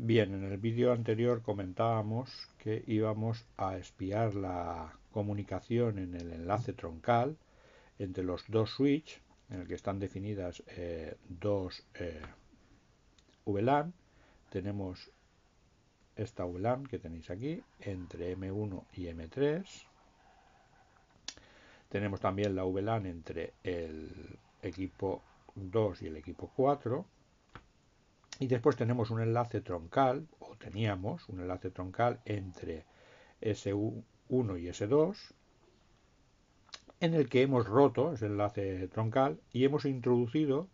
Bien, en el vídeo anterior comentábamos que íbamos a espiar la comunicación en el enlace troncal entre los dos switches, en el que están definidas eh, dos eh, VLAN. Tenemos esta VLAN que tenéis aquí entre M1 y M3. Tenemos también la VLAN entre el equipo 2 y el equipo 4 y después tenemos un enlace troncal, o teníamos un enlace troncal entre S1 y S2, en el que hemos roto ese enlace troncal y hemos introducido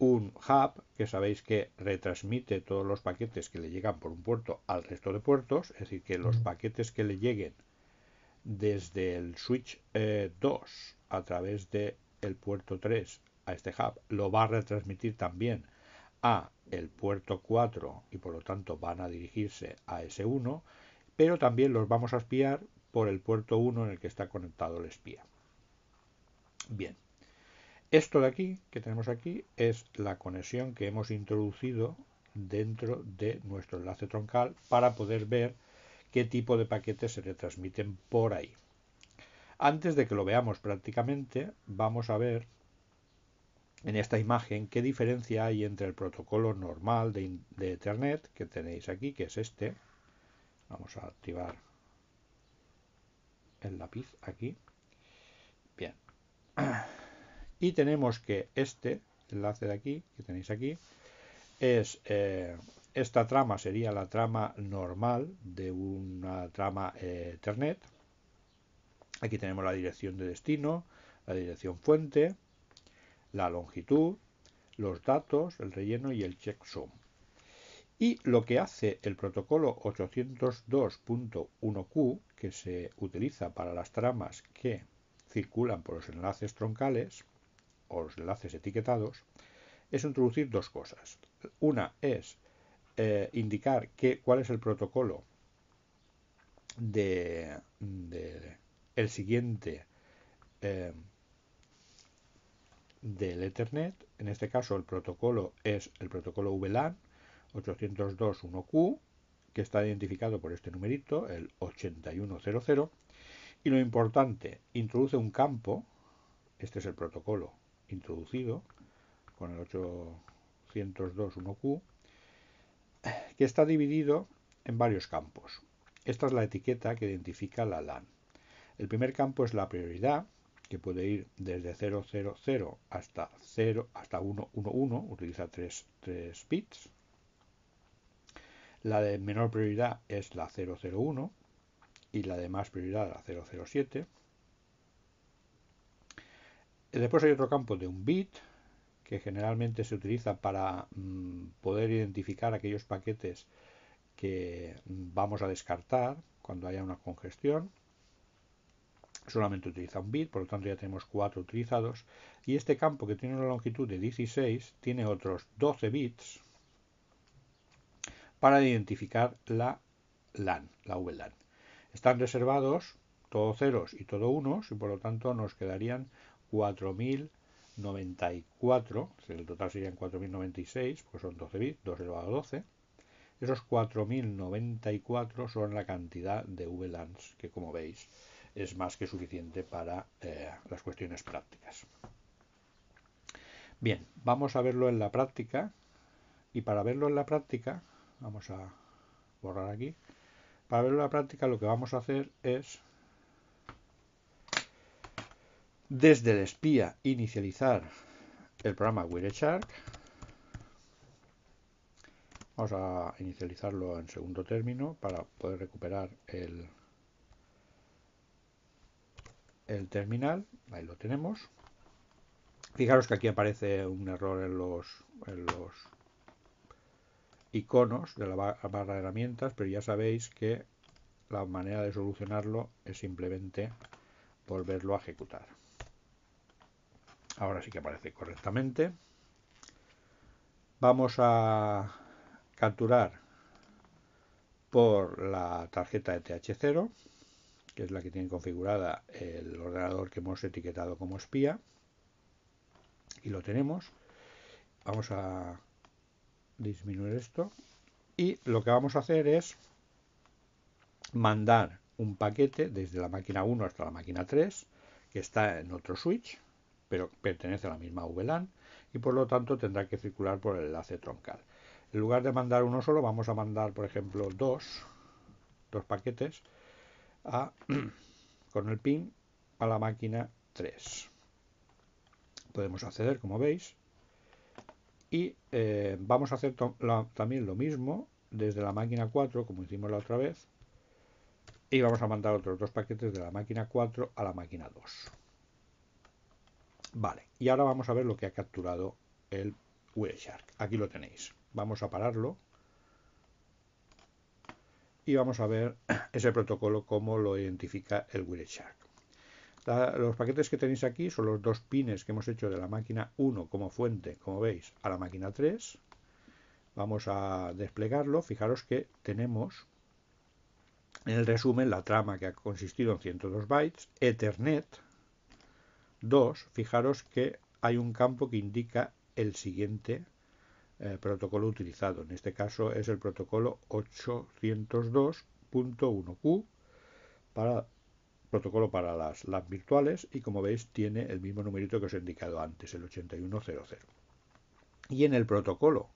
un hub que sabéis que retransmite todos los paquetes que le llegan por un puerto al resto de puertos, es decir, que los paquetes que le lleguen desde el switch 2 eh, a través del el puerto 3 a este hub lo va a retransmitir también a el puerto 4 y por lo tanto van a dirigirse a ese 1, pero también los vamos a espiar por el puerto 1 en el que está conectado el espía. Bien, esto de aquí, que tenemos aquí, es la conexión que hemos introducido dentro de nuestro enlace troncal para poder ver qué tipo de paquetes se retransmiten por ahí. Antes de que lo veamos prácticamente, vamos a ver en esta imagen qué diferencia hay entre el protocolo normal de, Ethernet que tenéis aquí, que es este. Vamos a activar el lápiz aquí. Bien. Y tenemos que este enlace de aquí, que tenéis aquí, es eh, esta trama sería la trama normal de una trama eh, Ethernet. Aquí tenemos la dirección de destino, la dirección fuente, la longitud, los datos, el relleno y el checksum. Y lo que hace el protocolo 802.1q, que se utiliza para las tramas que circulan por los enlaces troncales o los enlaces etiquetados, es introducir dos cosas. Una es eh, indicar que, cuál es el protocolo de, el siguiente eh, del Ethernet. En este caso el protocolo es el protocolo VLAN 802.1q, que está identificado por este numerito, el 8100. Y lo importante, introduce un campo, este es el protocolo introducido con el 802.1q, que está dividido en varios campos. Esta es la etiqueta que identifica la LAN. El primer campo es la prioridad, que puede ir desde 000 hasta 0 hasta 111, utiliza 3, bits. La de menor prioridad es la 001 y la de más prioridad la 007. Después hay otro campo de un bit que generalmente se utiliza para mm, poder identificar aquellos paquetes que mm, vamos a descartar cuando haya una congestión solamente utiliza un bit, por lo tanto ya tenemos 4 utilizados, y este campo que tiene una longitud de 16 tiene otros 12 bits para identificar la LAN, la VLAN. Están reservados todos ceros y todos unos, y por lo tanto nos quedarían 4094, el total serían 4096, pues son 12 bits, 2 elevado a 12. Esos 4094 son la cantidad de VLANs que, como veis, es más que suficiente para eh, las cuestiones prácticas. Bien, vamos a verlo en la práctica y para verlo en la práctica, vamos a borrar aquí, para verlo en la práctica lo que vamos a hacer es desde el espía inicializar el programa Wireshark. Vamos a inicializarlo en segundo término para poder recuperar el el terminal, ahí lo tenemos. Fijaros que aquí aparece un error en los, en los iconos de la barra de herramientas, pero ya sabéis que la manera de solucionarlo es simplemente volverlo a ejecutar. Ahora sí que aparece correctamente. Vamos a capturar por la tarjeta de TH0 que es la que tiene configurada el ordenador que hemos etiquetado como espía. Y lo tenemos. Vamos a disminuir esto. Y lo que vamos a hacer es mandar un paquete desde la máquina 1 hasta la máquina 3, que está en otro switch, pero pertenece a la misma VLAN, y por lo tanto tendrá que circular por el enlace troncal. En lugar de mandar uno solo, vamos a mandar, por ejemplo, dos, dos paquetes, con el pin a la máquina 3. Podemos acceder, como veis, y eh, vamos a hacer también lo mismo desde la máquina 4, como hicimos la otra vez, y vamos a mandar otros dos paquetes de la máquina 4 a la máquina 2. Vale, y ahora vamos a ver lo que ha capturado el Wireshark. Aquí lo tenéis. Vamos a pararlo y vamos a ver ese protocolo cómo lo identifica el Wireshark. los paquetes que tenéis aquí son los dos pines que hemos hecho de la máquina 1 como fuente, como veis, a la máquina 3. Vamos a desplegarlo. Fijaros que tenemos en el resumen la trama que ha consistido en 102 bytes, Ethernet 2. Fijaros que hay un campo que indica el siguiente eh, protocolo utilizado. En este caso es el protocolo 802.1Q para protocolo para las LAN virtuales y como veis tiene el mismo numerito que os he indicado antes, el 8100. Y en el protocolo,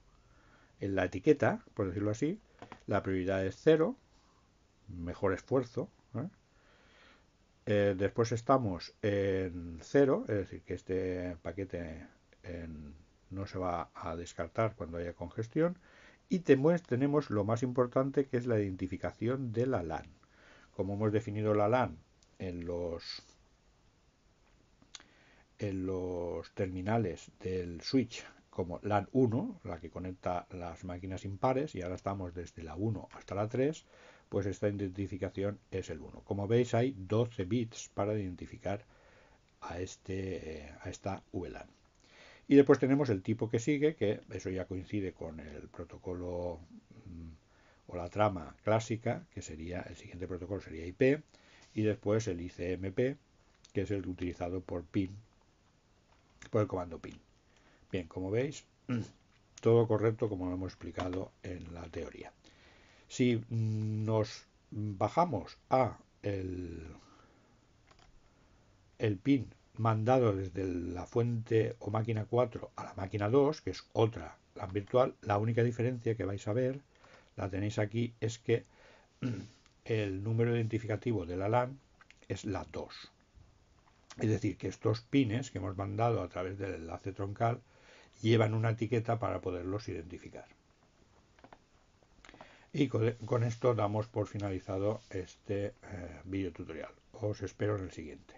en la etiqueta, por decirlo así, la prioridad es 0, mejor esfuerzo. ¿eh? Eh, después estamos en 0, es decir, que este paquete en no se va a descartar cuando haya congestión. Y tenemos lo más importante que es la identificación de la LAN. Como hemos definido la LAN en los, en los terminales del switch como LAN 1, la que conecta las máquinas impares, y ahora estamos desde la 1 hasta la 3, pues esta identificación es el 1. Como veis hay 12 bits para identificar a, este, eh, a esta VLAN. Y después tenemos el tipo que sigue, que eso ya coincide con el protocolo mm, o la trama clásica, que sería el siguiente protocolo sería IP, y después el ICMP, que es el utilizado por PIN, por el comando PIN. Bien, como veis, todo correcto como lo hemos explicado en la teoría. Si nos bajamos a el, el pin mandado desde la fuente o máquina 4 a la máquina 2, que es otra LAN virtual. La única diferencia que vais a ver, la tenéis aquí, es que el número identificativo de la LAN es la 2. Es decir, que estos pines que hemos mandado a través del enlace troncal llevan una etiqueta para poderlos identificar. Y con esto damos por finalizado este eh, video tutorial. Os espero en el siguiente.